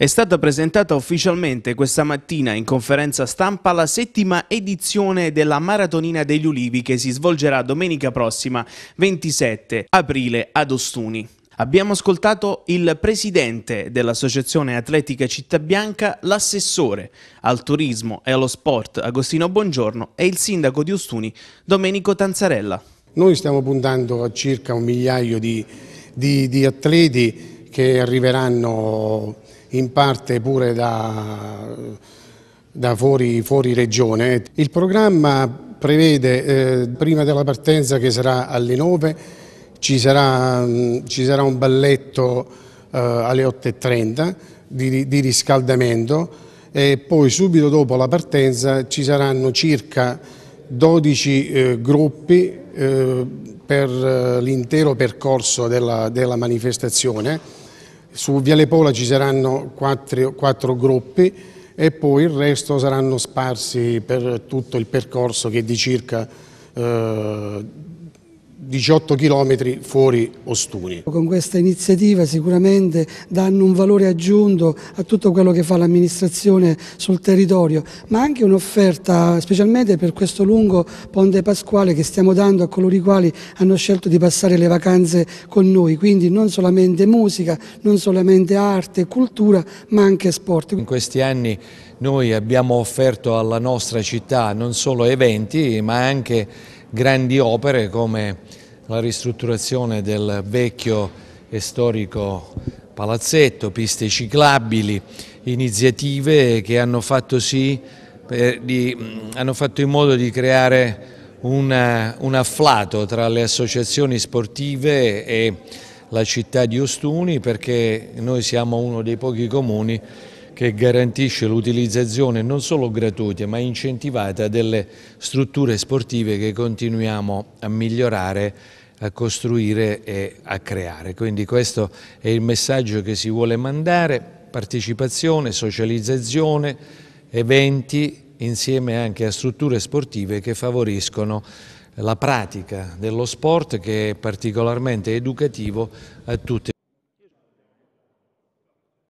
È stata presentata ufficialmente questa mattina in conferenza stampa la settima edizione della Maratonina degli Ulivi che si svolgerà domenica prossima 27 aprile ad Ostuni. Abbiamo ascoltato il presidente dell'Associazione Atletica Città Bianca, l'assessore al turismo e allo sport Agostino Buongiorno e il sindaco di Ostuni Domenico Tanzarella. Noi stiamo puntando a circa un migliaio di, di, di atleti che arriveranno in parte pure da, da fuori, fuori, regione. Il programma prevede, eh, prima della partenza che sarà alle 9, ci sarà, mh, mm, ci sarà un balletto eh, alle 8.30 di, di riscaldamento e poi subito dopo la partenza ci saranno circa 12 eh, gruppi eh, per eh, l'intero percorso della, della manifestazione su Viale Pola ci saranno quattro, quattro gruppi e poi il resto saranno sparsi per tutto il percorso che è di circa eh, 18 km fuori Ostuni. Con questa iniziativa sicuramente danno un valore aggiunto a tutto quello che fa l'amministrazione sul territorio, ma anche un'offerta specialmente per questo lungo ponte pasquale che stiamo dando a coloro i quali hanno scelto di passare le vacanze con noi, quindi non solamente musica, non solamente arte, cultura, ma anche sport. In questi anni noi abbiamo offerto alla nostra città non solo eventi, ma anche grandi opere come la ristrutturazione del vecchio e storico palazzetto, piste ciclabili, iniziative che hanno fatto, sì, di, hanno fatto in modo di creare una, un afflato tra le associazioni sportive e la città di Ostuni perché noi siamo uno dei pochi comuni che garantisce l'utilizzazione non solo gratuita ma incentivata delle strutture sportive che continuiamo a migliorare a costruire e a creare. Quindi questo è il messaggio che si vuole mandare, partecipazione, socializzazione, eventi insieme anche a strutture sportive che favoriscono la pratica dello sport che è particolarmente educativo a tutte